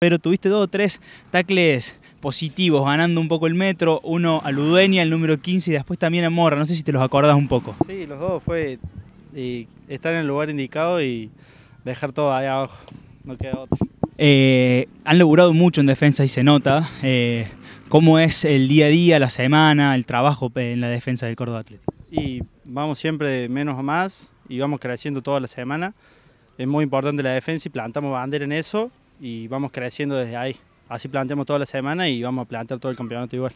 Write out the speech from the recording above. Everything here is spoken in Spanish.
pero tuviste dos o tres tacles positivos, ganando un poco el metro, uno a Ludueña, el número 15, y después también a Morra, no sé si te los acordás un poco. Sí, los dos fue estar en el lugar indicado y dejar todo ahí abajo, no queda otro. Eh, han logrado mucho en defensa y se nota. Eh, ¿Cómo es el día a día, la semana, el trabajo eh, en la defensa del Córdoba Atlético? Y vamos siempre de menos a más y vamos creciendo toda la semana. Es muy importante la defensa y plantamos bandera en eso y vamos creciendo desde ahí. Así planteamos toda la semana y vamos a plantear todo el campeonato igual.